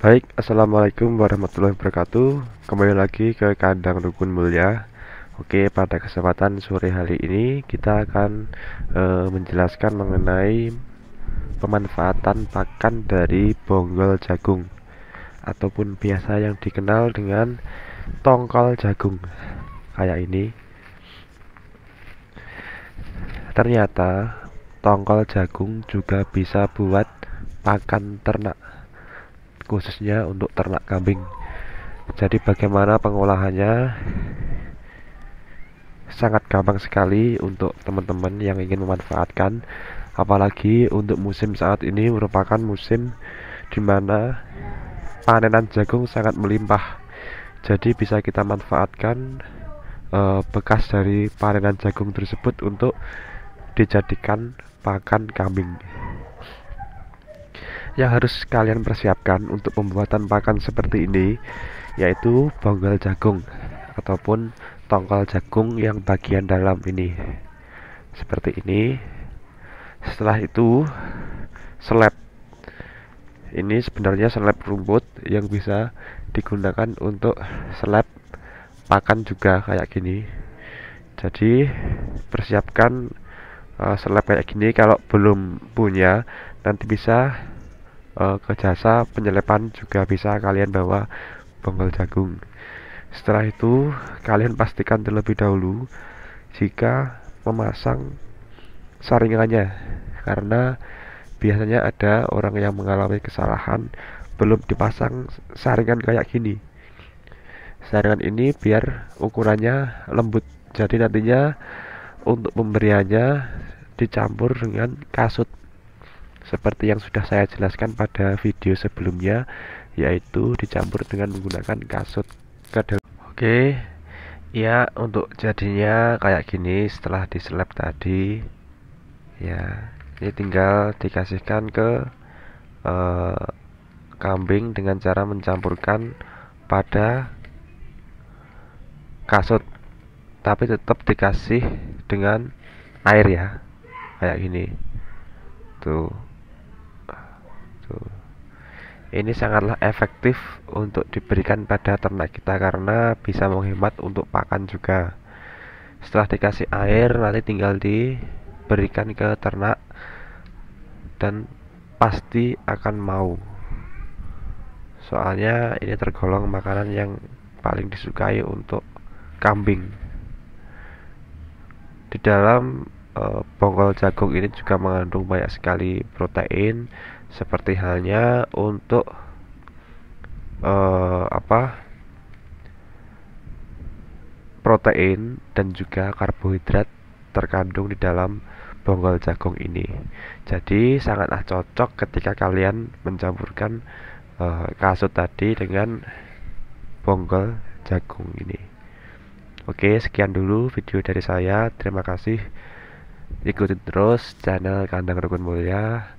Baik, Assalamualaikum warahmatullahi wabarakatuh Kembali lagi ke kandang Rukun Mulia Oke, pada kesempatan sore hari ini Kita akan e, menjelaskan mengenai Pemanfaatan pakan dari bonggol jagung Ataupun biasa yang dikenal dengan tongkol jagung Kayak ini Ternyata tongkol jagung juga bisa buat pakan ternak khususnya untuk ternak kambing jadi bagaimana pengolahannya sangat gampang sekali untuk teman-teman yang ingin memanfaatkan apalagi untuk musim saat ini merupakan musim di mana panenan jagung sangat melimpah jadi bisa kita manfaatkan e, bekas dari panenan jagung tersebut untuk dijadikan pakan kambing yang harus kalian persiapkan untuk pembuatan pakan seperti ini yaitu bonggol jagung ataupun tongkol jagung yang bagian dalam ini seperti ini setelah itu selap ini sebenarnya selap rumput yang bisa digunakan untuk selap pakan juga kayak gini jadi persiapkan uh, kayak gini kalau belum punya nanti bisa uh, ke jasa penyelepan juga bisa kalian bawa bonggol jagung setelah itu kalian pastikan terlebih dahulu jika memasang saringannya karena biasanya ada orang yang mengalami kesalahan belum dipasang saringan kayak gini saringan ini biar ukurannya lembut jadi nantinya untuk pemberiannya dicampur dengan kasut seperti yang sudah saya jelaskan pada video sebelumnya yaitu dicampur dengan menggunakan kasut ke oke ya untuk jadinya kayak gini setelah diselap tadi ya ini tinggal dikasihkan ke eh, kambing dengan cara mencampurkan pada kasut tapi tetap dikasih dengan air ya kayak gini tuh ini sangatlah efektif untuk diberikan pada ternak kita karena bisa menghemat untuk pakan juga. Setelah dikasih air nanti tinggal diberikan ke ternak dan pasti akan mau. Soalnya ini tergolong makanan yang paling disukai untuk kambing. Di dalam e, eh, bongkol jagung ini juga mengandung banyak sekali protein seperti halnya untuk uh, apa protein dan juga karbohidrat terkandung di dalam bonggol jagung ini. Jadi sangatlah cocok ketika kalian mencampurkan uh, kasut tadi dengan bonggol jagung ini. Oke, sekian dulu video dari saya. Terima kasih. Ikuti terus channel Kandang Rukun Mulia